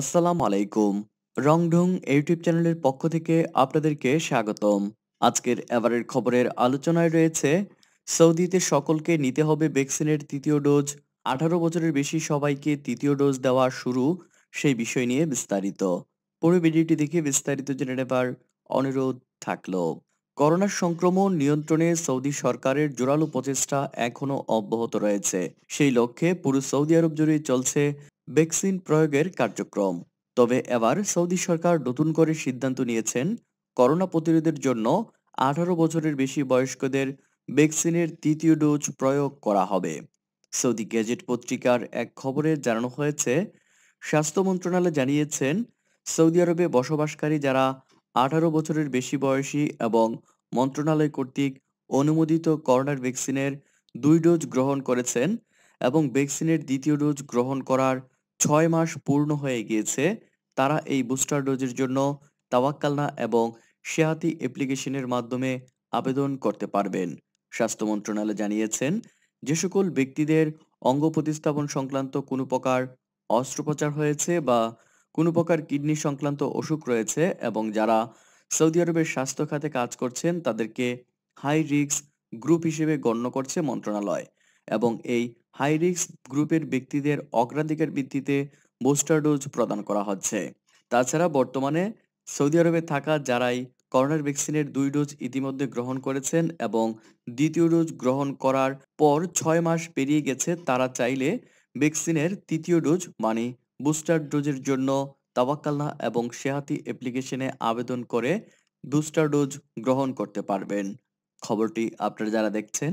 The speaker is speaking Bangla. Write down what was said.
আসসালামু আলাইকুম রংঢং ইউটিউব চ্যানেলের পক্ষ থেকে আপনাদেরকে স্বাগতম আজকের এবারের খবরের আলোচনায় রয়েছে সৌদিতে সকলকে নিতে হবে ভ্যাকসিনের তৃতীয় ডোজ আঠারো বছরের বেশি সবাইকে তৃতীয় ডোজ দেওয়া শুরু সেই বিষয় নিয়ে বিস্তারিত পুরো ভিডিওটি দেখে বিস্তারিত জেনে নেবার অনুরোধ থাকলো করোনা সংক্রমণ নিয়ন্ত্রণে সৌদি সরকারের জোরালো প্রচেষ্টা এখনও অব্যাহত রয়েছে সেই লক্ষ্যে পুরো সৌদি আরব জুড়ে চলছে ভ্যাকসিন প্রয়োগের কার্যক্রম তবে এবার সৌদি সরকার নতুন করে সিদ্ধান্ত নিয়েছেন করোনা প্রতিরোধের জন্য আঠারো বছরের বেশি বয়স্কদের ভ্যাকসিনের তৃতীয় ডোজ প্রয়োগ করা হবে সৌদি গ্যাজেট পত্রিকার এক খবরে জানানো হয়েছে স্বাস্থ্য মন্ত্রণালয় জানিয়েছেন সৌদি আরবে বসবাসকারী যারা আঠারো বছরের বেশি বয়সী এবং মন্ত্রণালয় কর্তৃক অনুমোদিত করোনার ভ্যাকসিনের দুই ডোজ গ্রহণ করেছেন এবং ভ্যাকসিনের দ্বিতীয় ডোজ গ্রহণ করার ছয় মাস পূর্ণ হয়ে গিয়েছে তারা এই বুস্টার ডোজের জন্য তাওয়াক্কালনা এবং সেহাতি অ্যাপ্লিকেশনের মাধ্যমে আবেদন করতে পারবেন স্বাস্থ্য মন্ত্রণালয় জানিয়েছেন যে সকল ব্যক্তিদের অঙ্গ প্রতিস্থাপন সংক্রান্ত কোনো প্রকার অস্ত্রোপচার হয়েছে বা কোনো প্রকার কিডনি সংক্রান্ত অসুখ রয়েছে এবং যারা সৌদি আরবের স্বাস্থ্য খাতে কাজ করছেন তাদেরকে হাই রিস্ক গ্রুপ হিসেবে গণ্য করছে মন্ত্রণালয় এবং এই হাই রিস্ক গ্রুপের ব্যক্তিদের অগ্রাধিকার ভিত্তিতে বুস্টার ডোজ প্রদান করা হচ্ছে তাছাড়া বর্তমানে সৌদি আরবে থাকা যারাই করোনার ভ্যাকসিনের দুই ডোজ ইতিমধ্যে গ্রহণ করেছেন এবং দ্বিতীয় ডোজ গ্রহণ করার পর ছয় মাস পেরিয়ে গেছে তারা চাইলে ভ্যাকসিনের তৃতীয় ডোজ মানে বুস্টার ডোজের জন্য তাবাক্কাল্লা এবং সেহাতি অ্যাপ্লিকেশনে আবেদন করে বুস্টার ডোজ গ্রহণ করতে পারবেন খবরটি আপনারা যারা দেখছেন